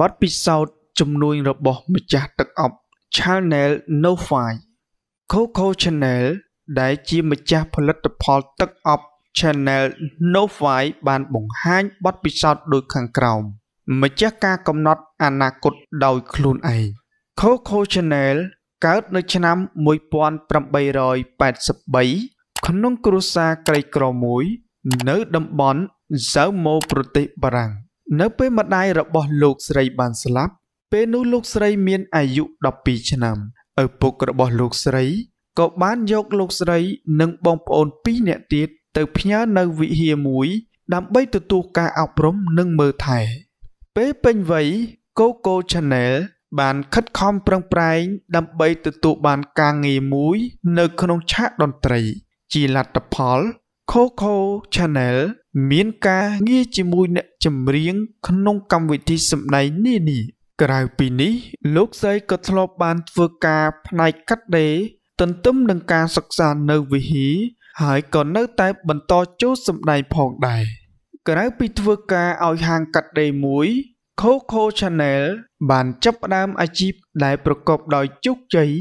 បទពិសោធន៍ជំនួញរបស់ម្ចាស់ទឹកអប់ Chanel Novi Coco Chanel ដែលជាម្ចាស់ផលិតផលទឹកអប់ Chanel Novi បានបង្ហាញបទពិសោធន៍ដូចខាងក្រោមម្ចាស់ការកំណត់អនាគតដោយខ្លួនឯង Coco Chanel កើតនៅឆ្នាំ1883ក្នុងគ្រួសារក្រីក្រមួយនៅតំបន់ Zaumo ប្រទេសបារាំងនៅពេលម្ដាយរបស់លោកស្រីបានស្លាប់ពេលនោះលោកស្រីមានអាយុ12ឆ្នាំឪពុករបស់លោកស្រីក៏បានយកលោកស្រីនិងបងប្អូន2នាក់ទៀតទៅផ្ញើនៅវិហារមួយដើម្បីទទួលការអប់រំនិងមើលថែពេលពេញវ័យ Coco Chanel បានខិតខំប្រឹងប្រែងដើម្បីទទួលបានការងារមួយនៅក្នុងឆាកតន្ត្រីជាលទ្ធផល Coco Chanel មានការងារជាមួយអ្នកចម្រៀងក្នុងកម្មវិធីសម្ដែងនានាក្រៅពីនេះ លោកស្រីក៏ធ្លាប់បានធ្វើការផ្នែកកាត់ដេរទន្ទឹមនឹងការសិក្សានៅវិហារហើយក៏នៅតែបន្តចូលសម្ដែងផងដែរក្រៅពីធ្វើការឲ្យហាងកាត់ដេរមួយ Coco Chanel បានចាប់ផ្ដើមអាជីពដែលប្រកបដោយជោគជ័យ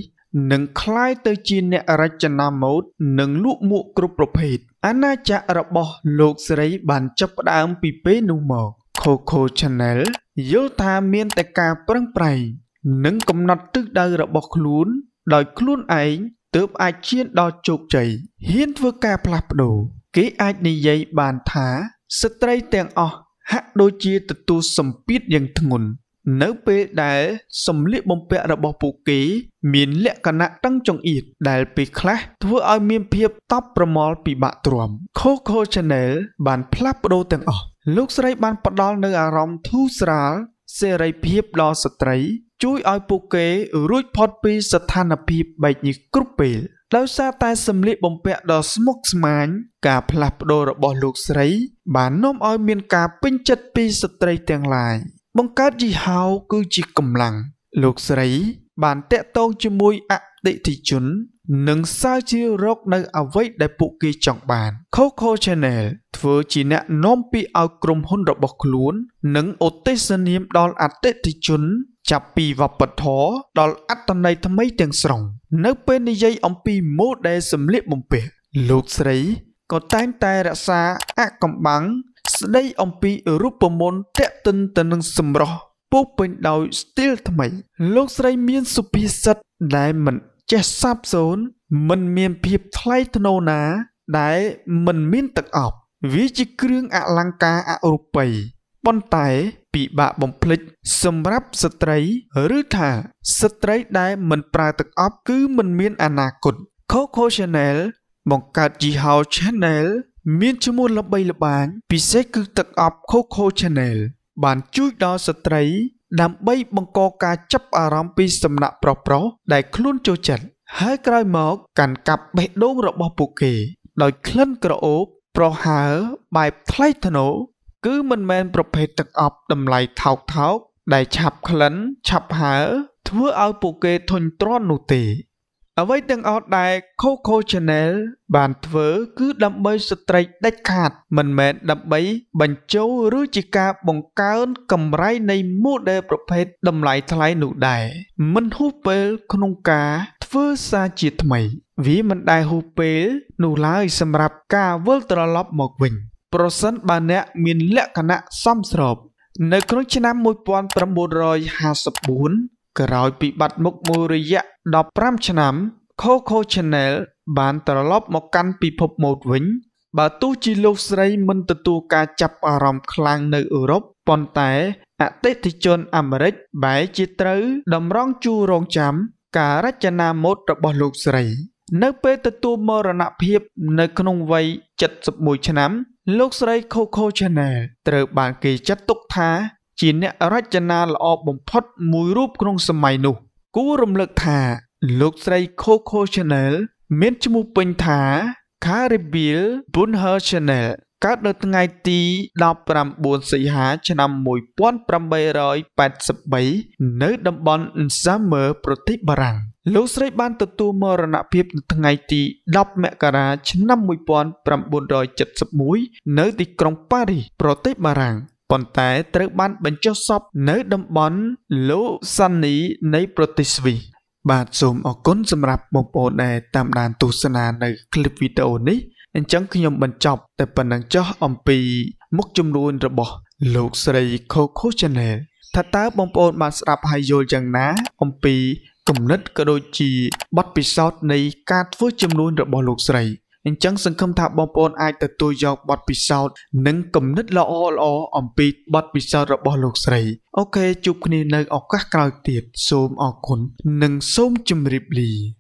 នឹងคล้ายទៅជាអ្នករចនាម៉ូដនិងលក់មួកគ្រប់ប្រភេទអាណាចក្ររបស់លោកស្រីបានចាប់ផ្ដើមពីពេលនោះមក Coco Chanel យល់ថាមានតែការប្រឹងប្រែងនិងកំណត់ទិសដៅរបស់ខ្លួនដោយខ្លួនឯងទើបអាចឈានដល់ជោគជ័យហ៊ានធ្វើការផ្លាស់ប្ដូរគេអាចនិយាយបានថាស្ត្រីទាំងអស់ហាក់ដូចជាទទួលសម្ពាធយ៉ាងធ្ងន់នៅពេលដែលសម្លៀកបំពាក់របស់ពួកគេមានលក្ខណៈតឹងចង្អៀតដែលពេលខ្លះធ្វើឲ្យមានភាពតប់ប្រមល់ពិបាកទ្រាំ Coco Chanel បានផ្លាស់ប្ដូរទាំងអស់លោកស្រីបានផ្ដល់នូវអារម្មណ៍ធូរស្រាល សេរីភាពដល់ស្ត្រី ជួយឲ្យពួកគេរួចផុតពីស្ថានភាពបែកញើសគ្រប់ពេលដោយសារតែសម្លៀកបំពាក់ដ៏ស្មុគស្មាញការផ្លាស់ប្ដូររបស់លោកស្រីបាននាំឲ្យមានការពេញចិត្តពីស្ត្រីទាំងឡាយ។បង្កើតយីហោគឺជាកម្លាំងលោកស្រីបានតាក់ទងជាមួយអតិថិជននិងសាវជ្រាវរកនៅអ្វីដែលពួកគេចង់បាន Coco Chanel ធ្វើជាអ្នកនាំពាក្យឲ្យក្រុមហ៊ុនរបស់ខ្លួននិងឧទ្ទេសនាមដល់អតិថិជនចាប់ពីវប្បធម៌ដល់អត្តន័យថ្មីទាំងស្រុងនៅពេលនិយាយអំពី model សម្លៀកបំពាក់លោកស្រីក៏តែងតែរក្សាអកំបាំងស្ដីអំពីរូបមន្តតេតិនទៅនឹងសម្រស់ពោពេញដោយស្ទីលថ្មី លោកស្រីមានសុភាសិតដែលមិនចេះសាបសូន្យមិនមានភាពថ្លៃថ្នូរណា ដែលមិនមានទឹកអប់វាជាគ្រឿងអលង្ការអរូបីប៉ុន្តែពិបាកបំភ្លេចសម្រាប់ស្ត្រីឬថាស្ត្រីដែលមិនប្រើទឹកអប់គឺមិនមានអនាគត Coco Chanel បង្កើតជីហោ Chanel មានឈ្មោះល្បីល្បាញពិសេសគឺទឹកអប់ Coco Chanel បានជួយដល់ស្ត្រីដើម្បីបង្កការចាប់អារម្មណ៍ពីសំណាក់ប្រុសៗដែលខ្លួនចូលចិត្តហើយក្រោយមកកាន់កាប់បេះដូងរបស់ពួកគេដោយក្លិនក្រអូបប្រហើបែបថ្លៃថ្នូរគឺមិនមែនប្រភេទទឹកអប់តម្លៃថោកថោកដែលឆាប់ក្លិនឆាប់ហើ ធ្វើឲ្យពួកគេធុញទ្រាន់នោះទេអ្វីទាំងអស់ដែល Coco Chanel បានធ្វើគឺដើម្បីស្ត្រីដាច់ខាតមិនមែនដើម្បីបញ្ចូលឬជាការបង្កើនកម្រៃនៃ model ប្រភេទតម្លៃថ្លៃនោះដែរមិនហ៊ូពេលក្នុងការធ្វើសារជាថ្មីវាមិនដែលហ៊ូពេលនោះឡើយសម្រាប់ការវិលត្រឡប់មកវិញ ប្រសិនបើអ្នកមានលក្ខណៈសមស្របនៅក្នុងឆ្នាំ1954ក្រោយពីបាត់មុខមួយរយៈ15ឆ្នាំ Coco Chanel បានត្រឡប់មកកាន់ពិភពម៉ូដវិញ បើទោះជាលោកស្រីមិនទទួលការចាប់អារម្មណ៍ខ្លាំងនៅអឺរ៉ុបប៉ុន្តែអតិថិជនអាមេរិកបែរជាត្រូវតម្រង់ជួររងចាំការរចនាម៉ូដរបស់លោកស្រី នៅពេលទទួលមរណភាព នៅ ក្នុងវ័យ71ឆ្នាំ លោកស្រី Coco Chanel ត្រូវ បានគេចាត់ទុកថា ជាអ្នករចនាល្អបំផុត មួយរូបក្នុងសម័យនោះគួររំលឹកថា លោកស្រី Coco Chanel មានឈ្មោះពេញថា Caribiel Bunher Chanel កើតនៅថ្ងៃទី19សីហាឆ្នាំ1883នៅតំបន់ Summer ប្រទេសបារាំងលោកស្រីបានទទួលមរណភាពនៅថ្ងៃទី10មករាឆ្នាំ1971នៅទីក្រុងប៉ារីសប្រទេសបារាំងប៉ុន្តែត្រូវ បានបញ្ចុះសពនៅតំបន់លូសាន់នីនៃប្រទេសស្វីសបាទសូមអរគុណសម្រាប់បងប្អូនដែលតាមដានទស្សនានៅคลิปវីដេអូនេះអញ្ចឹងខ្ញុំបញ្ចប់តែប៉ុណ្្នឹងចុះអំពី មុខជំនួញរបស់លោកស្រី Coco Chanel ថាតើបងប្អូនបានស្ដាប់ហើយយល់យ៉ាងណាអំពីគំនិតក៏ដូចជាបទពិសោធន៍នៃការធ្វើចំនួនរបស់លោកស្រីអញ្ចឹងសង្ឃឹមថាបងប្អូនអាចទទួលយកបទពិសោធន៍និងគំនិតល្អល្អអំពីបទពិសោធន៍របស់លោកស្រីអូខេជួបគ្នានៅឱកាសក្រោយទៀតសូមអរគុណនិងសូមជម្រាបលា